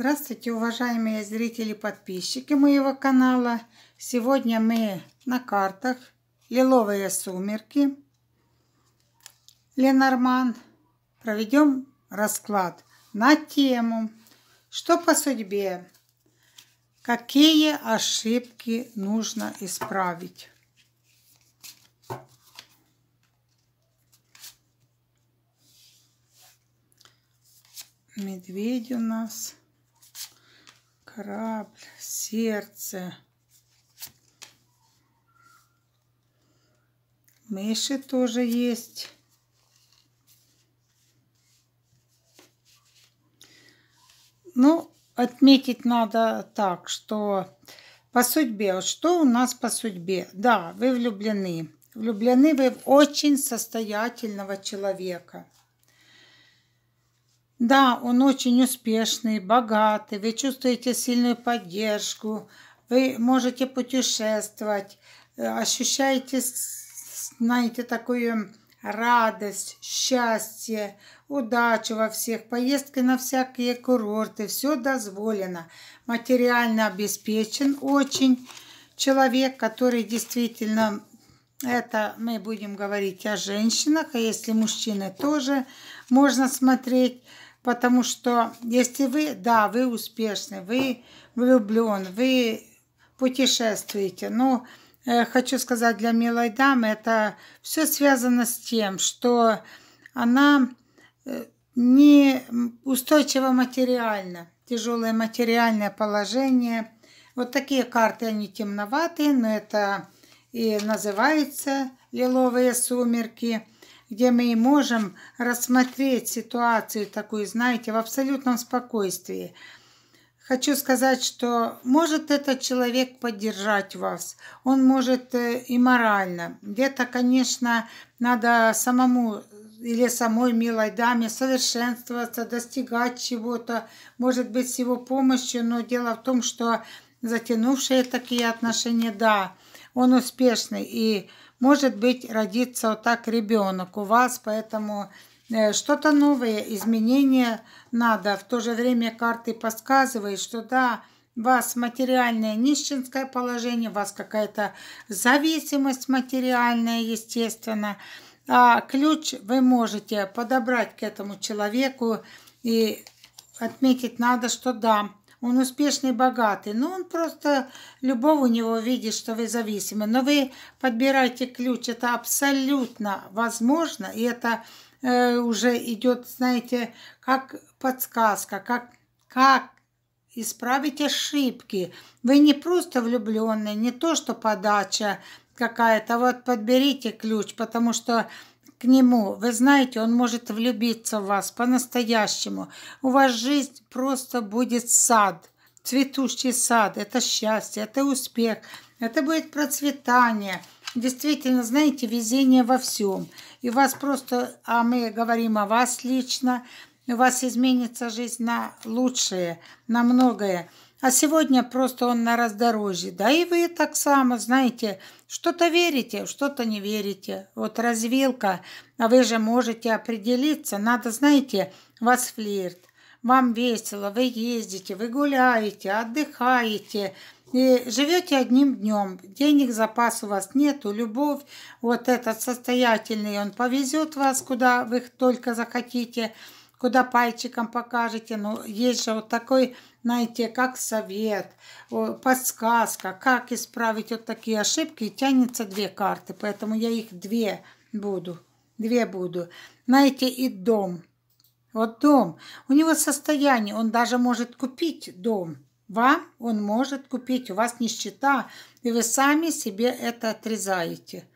Здравствуйте, уважаемые зрители и подписчики моего канала. Сегодня мы на картах «Лиловые сумерки» Ленорман. Проведем расклад на тему «Что по судьбе?» Какие ошибки нужно исправить? Медведь у нас – краб, сердце. Мыши тоже есть. Ну, отметить надо так, что по судьбе. что у нас по судьбе? Да, вы влюблены. Влюблены вы в очень состоятельного человека – да, он очень успешный, богатый, вы чувствуете сильную поддержку, вы можете путешествовать, э, ощущаете, знаете, такую радость, счастье, удачу во всех, поездки на всякие курорты, все дозволено. Материально обеспечен очень человек, который действительно, это мы будем говорить о женщинах, а если мужчины тоже можно смотреть, Потому что если вы, да, вы успешны, вы влюблен, вы путешествуете, но э, хочу сказать для милой дамы, это все связано с тем, что она э, не устойчива материально, тяжелое материальное положение. Вот такие карты, они темноватые, но это и называется лиловые сумерки – где мы и можем рассмотреть ситуацию такую, знаете, в абсолютном спокойствии. Хочу сказать, что может этот человек поддержать вас, он может э, и морально. Где-то, конечно, надо самому или самой милой даме совершенствоваться, достигать чего-то, может быть, с его помощью, но дело в том, что затянувшие такие отношения, да, он успешный, и может быть родится вот так ребенок у вас, поэтому э, что-то новое, изменения надо. В то же время карты подсказывают, что да, вас материальное нищенское положение, у вас какая-то зависимость материальная, естественно. А ключ вы можете подобрать к этому человеку и отметить надо, что да, он успешный, богатый. но он просто, любовь у него видит, что вы зависимы. Но вы подбираете ключ. Это абсолютно возможно. И это э, уже идет, знаете, как подсказка, как, как исправить ошибки. Вы не просто влюбленные, не то, что подача какая-то. Вот подберите ключ, потому что к нему. Вы знаете, он может влюбиться в вас по-настоящему. У вас жизнь просто будет сад, цветущий сад. Это счастье, это успех, это будет процветание. Действительно, знаете, везение во всем. И у вас просто, а мы говорим о вас лично, у вас изменится жизнь на лучшее, на многое. А сегодня просто он на раздорожье. Да и вы так само, знаете, что-то верите, что-то не верите. Вот развилка, а вы же можете определиться. Надо, знаете, вас флирт. Вам весело, вы ездите, вы гуляете, отдыхаете. И живете одним днем, денег запас у вас нету, любовь, вот этот состоятельный, он повезет вас, куда вы только захотите, куда пальчиком покажете. Но ну, есть же вот такой найти, как совет, подсказка, как исправить вот такие ошибки. тянется две карты, поэтому я их две буду. Две буду. Знаете, и дом. Вот дом. У него состояние, он даже может купить дом. Вам он может купить, у вас нищета, и вы сами себе это отрезаете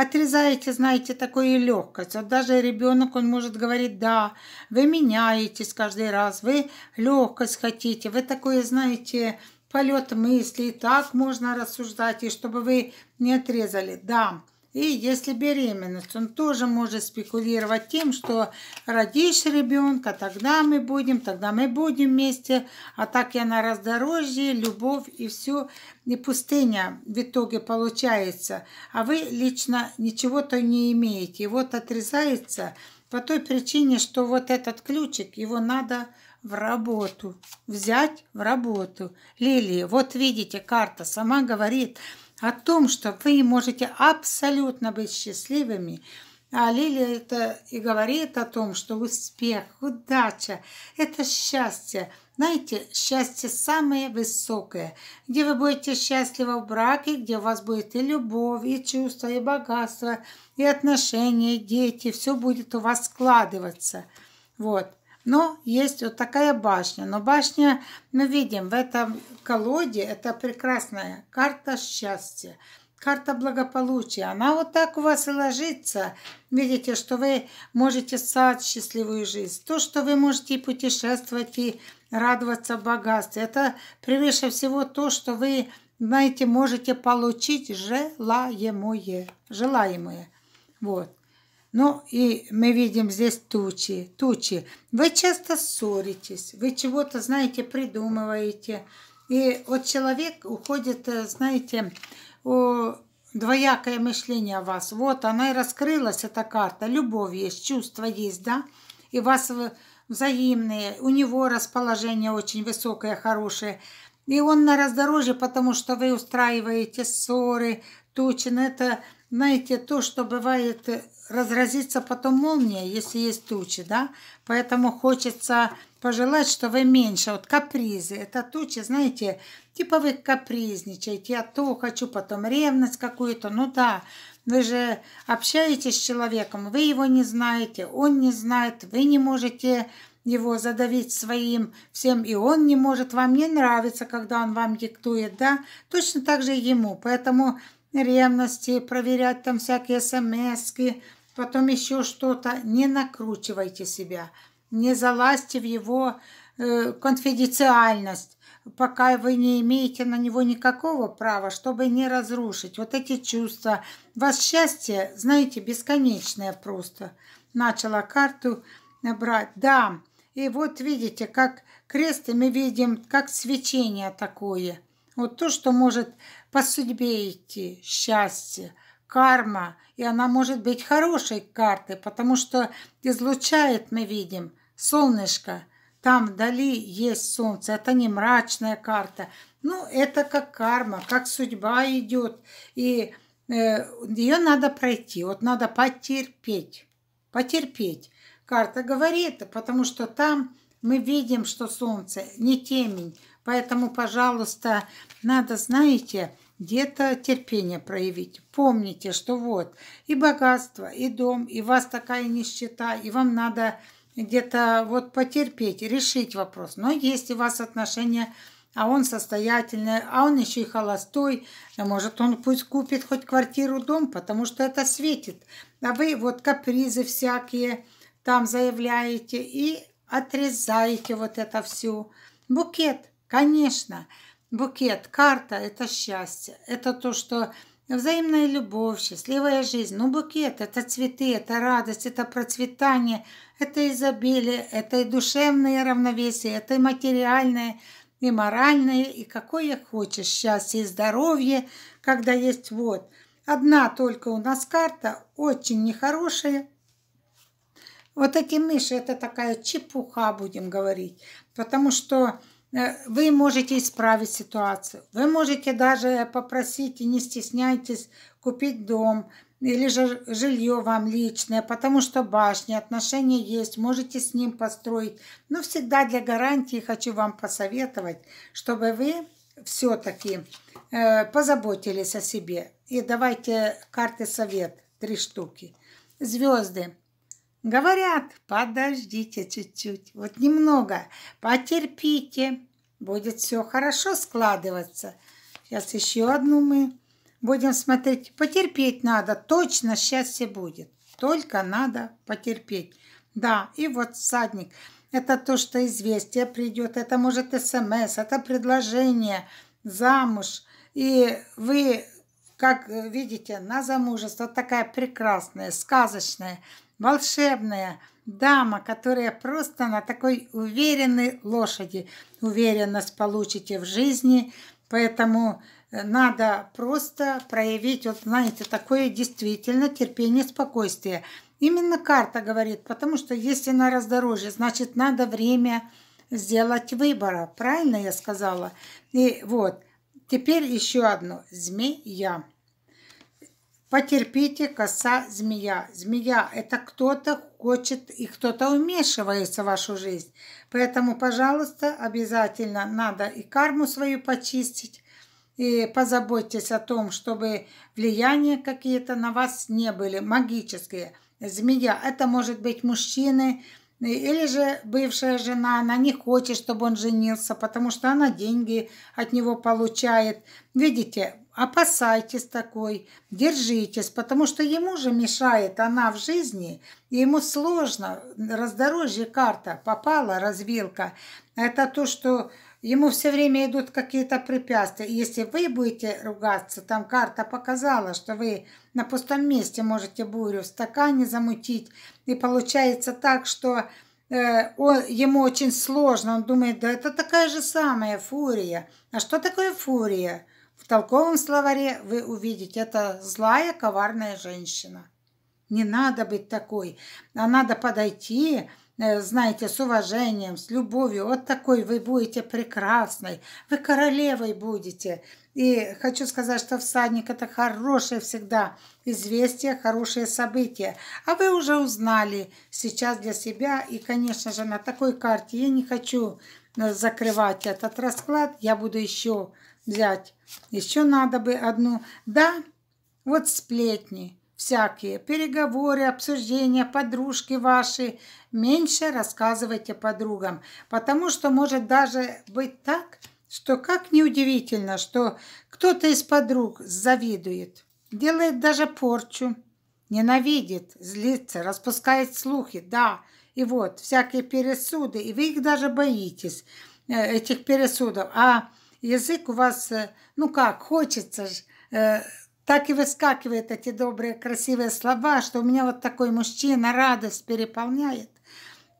отрезаете, знаете, такую легкость. Вот даже ребенок, он может говорить, да, вы меняетесь каждый раз, вы легкость хотите, вы такое, знаете, полет мысли и так можно рассуждать, и чтобы вы не отрезали. Да, и если беременность, он тоже может спекулировать тем, что родишь ребенка, тогда мы будем, тогда мы будем вместе, а так я на раздорожье, любовь и все, и пустыня в итоге получается. А вы лично ничего-то не имеете, и вот отрезается по той причине, что вот этот ключик, его надо в работу. Взять в работу. Лилии, вот видите, карта сама говорит о том, что вы можете абсолютно быть счастливыми. А Лилия это и говорит о том, что успех, удача – это счастье. Знаете, счастье самое высокое, где вы будете счастливы в браке, где у вас будет и любовь, и чувство, и богатство, и отношения, и дети. Все будет у вас складываться. Вот. Но есть вот такая башня. Но башня, мы видим, в этом колоде это прекрасная карта счастья карта благополучия. Она вот так у вас и ложится. Видите, что вы можете сад счастливую жизнь. То, что вы можете и путешествовать, и радоваться богатству. Это превыше всего то, что вы, знаете, можете получить желаемое. Желаемое. Вот. Ну и мы видим здесь тучи, тучи. Вы часто ссоритесь, вы чего-то, знаете, придумываете. И вот человек уходит, э, знаете, о, двоякое мышление о вас. Вот она и раскрылась, эта карта. Любовь есть, чувства есть, да? И вас взаимные, у него расположение очень высокое, хорошее. И он на раздороже, потому что вы устраиваете ссоры, тучи. Но ну, это, знаете, то, что бывает э, разразится потом молния, если есть тучи, да? Поэтому хочется пожелать, что вы меньше. Вот капризы, это тучи, знаете, типа вы капризничаете, я «А то хочу, потом ревность какую-то, ну да. Вы же общаетесь с человеком, вы его не знаете, он не знает, вы не можете его задавить своим всем, и он не может, вам не нравится, когда он вам диктует, да? Точно так же ему. Поэтому ревности, проверять там всякие смс потом еще что-то. Не накручивайте себя, не залазьте в его э, конфиденциальность, пока вы не имеете на него никакого права, чтобы не разрушить вот эти чувства. Вас счастье, знаете, бесконечное просто. Начала карту брать. Да, и вот видите, как кресты мы видим, как свечение такое. Вот то, что может по судьбе идти, счастье – карма, и она может быть хорошей картой, потому что излучает, мы видим, солнышко. Там вдали есть солнце, это не мрачная карта. Ну, это как карма, как судьба идет. И э, ее надо пройти, вот надо потерпеть. Потерпеть. Карта говорит, потому что там мы видим, что солнце не темень. Поэтому, пожалуйста, надо, знаете, где-то терпение проявить. Помните, что вот и богатство, и дом, и вас такая нищета, и вам надо где-то вот потерпеть, решить вопрос. Но есть у вас отношения, а он состоятельный, а он еще и холостой, а может он пусть купит хоть квартиру, дом, потому что это светит. А вы вот капризы всякие там заявляете и отрезаете вот это все. Букет, конечно. Конечно. Букет, карта – это счастье. Это то, что взаимная любовь, счастливая жизнь. Ну, букет – это цветы, это радость, это процветание, это изобилие, это и душевное равновесие, это и материальное, и моральное, и какое хочешь счастье и здоровье, когда есть вот. Одна только у нас карта, очень нехорошая. Вот эти мыши – это такая чепуха, будем говорить, потому что Э, вы можете исправить ситуацию. Вы можете даже попросить, и не стесняйтесь, купить дом или же жилье вам личное, потому что башни, отношения есть, можете с ним построить. Но всегда для гарантии хочу вам посоветовать, чтобы вы все-таки э, позаботились о себе. И давайте карты совет, три штуки. Звезды. Говорят, подождите чуть-чуть, вот немного, потерпите, будет все хорошо складываться. Сейчас еще одну мы будем смотреть. Потерпеть надо, точно счастье будет. Только надо потерпеть. Да, и вот всадник. Это то, что известие придет, это может смс, это предложение, замуж. И вы, как э, видите, на замужество такая прекрасная, сказочная волшебная дама, которая просто на такой уверенной лошади уверенность получите в жизни. Поэтому э, надо просто проявить, вот знаете, такое действительно терпение, спокойствие. Именно карта говорит, потому что если на раздорожье, значит, надо время сделать выбора. Правильно я сказала? И вот, теперь еще одно. Змея. Потерпите, коса, змея. Змея – это кто-то хочет и кто-то вмешивается в вашу жизнь. Поэтому, пожалуйста, обязательно надо и карму свою почистить, и позаботьтесь о том, чтобы влияния какие-то на вас не были, магические. Змея – это может быть мужчины, или же бывшая жена, она не хочет, чтобы он женился, потому что она деньги от него получает. Видите, опасайтесь такой, держитесь, потому что ему же мешает она в жизни, и ему сложно, раздорожье карта попала, развилка, это то, что ему все время идут какие-то препятствия. Если вы будете ругаться, там карта показала, что вы на пустом месте можете бурю в стакане замутить, и получается так, что э, он, ему очень сложно, он думает, да это такая же самая фурия. А что такое фурия? В толковом словаре вы увидите, это злая, коварная женщина. Не надо быть такой, а надо подойти, э, знаете, с уважением, с любовью. Вот такой вы будете прекрасной, вы королевой будете. И хочу сказать, что всадник – это хорошее всегда известие, хорошее событие. А вы уже узнали сейчас для себя. И, конечно же, на такой карте я не хочу э, закрывать этот расклад. Я буду еще взять. Еще надо бы одну. Да, вот сплетни всякие, переговоры, обсуждения, подружки ваши. Меньше рассказывайте подругам, потому что может даже быть так, что как неудивительно, что кто-то из подруг завидует, делает даже порчу, ненавидит, злится, распускает слухи, да, и вот всякие пересуды, и вы их даже боитесь, э, этих пересудов. А язык у вас, э, ну как, хочется же, э, так и выскакивают эти добрые, красивые слова, что у меня вот такой мужчина радость переполняет.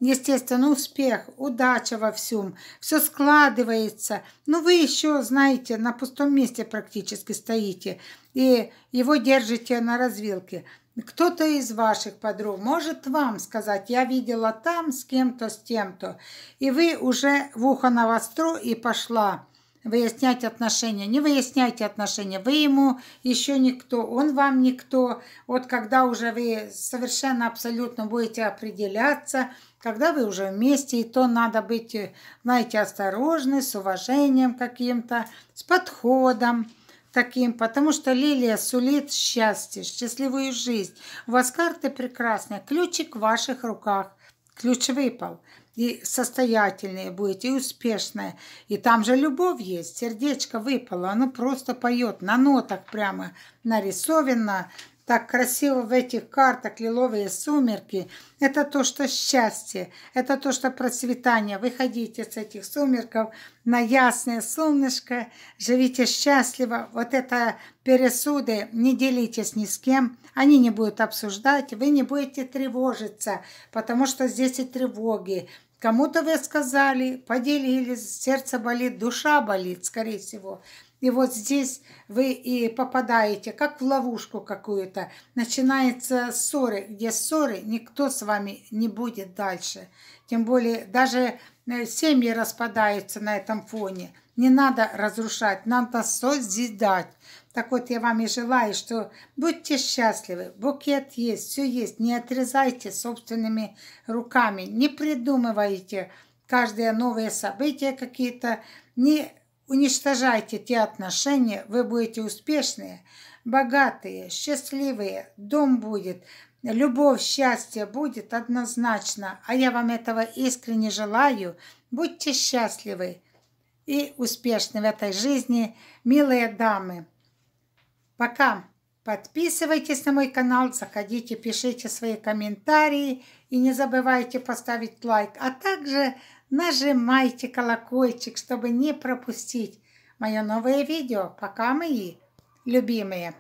Естественно, успех, удача во всем, все складывается. Но ну вы еще, знаете, на пустом месте практически стоите и его держите на развилке. Кто-то из ваших подруг может вам сказать, я видела там с кем-то, с тем-то, и вы уже в ухо на навостру и пошла выяснять отношения. Не выясняйте отношения. Вы ему еще никто, он вам никто. Вот когда уже вы совершенно абсолютно будете определяться, когда вы уже вместе, и то надо быть, знаете, осторожны, с уважением каким-то, с подходом таким, потому что лилия сулит счастье, счастливую жизнь. У вас карты прекрасные, ключик в ваших руках, ключ выпал и состоятельные будете, и успешные. И там же любовь есть, сердечко выпало, оно просто поет на нотах прямо нарисовано, так красиво в этих картах лиловые сумерки. Это то, что счастье, это то, что процветание. Выходите с этих сумерков на ясное солнышко, живите счастливо. Вот это пересуды, не делитесь ни с кем, они не будут обсуждать, вы не будете тревожиться, потому что здесь и тревоги, Кому-то вы сказали, поделились, сердце болит, душа болит, скорее всего. И вот здесь вы и попадаете, как в ловушку какую-то. Начинаются ссоры, где ссоры никто с вами не будет дальше. Тем более даже э, семьи распадаются на этом фоне. Не надо разрушать, надо созидать. Так вот, я вам и желаю, что будьте счастливы, букет есть, все есть, не отрезайте собственными руками, не придумывайте каждое новое событие какие-то, не уничтожайте те отношения, вы будете успешные, богатые, счастливые, дом будет, любовь, счастье будет однозначно. А я вам этого искренне желаю. Будьте счастливы и успешны в этой жизни, милые дамы. Пока подписывайтесь на мой канал, заходите, пишите свои комментарии и не забывайте поставить лайк, а также нажимайте колокольчик, чтобы не пропустить мое новое видео. Пока, мои любимые!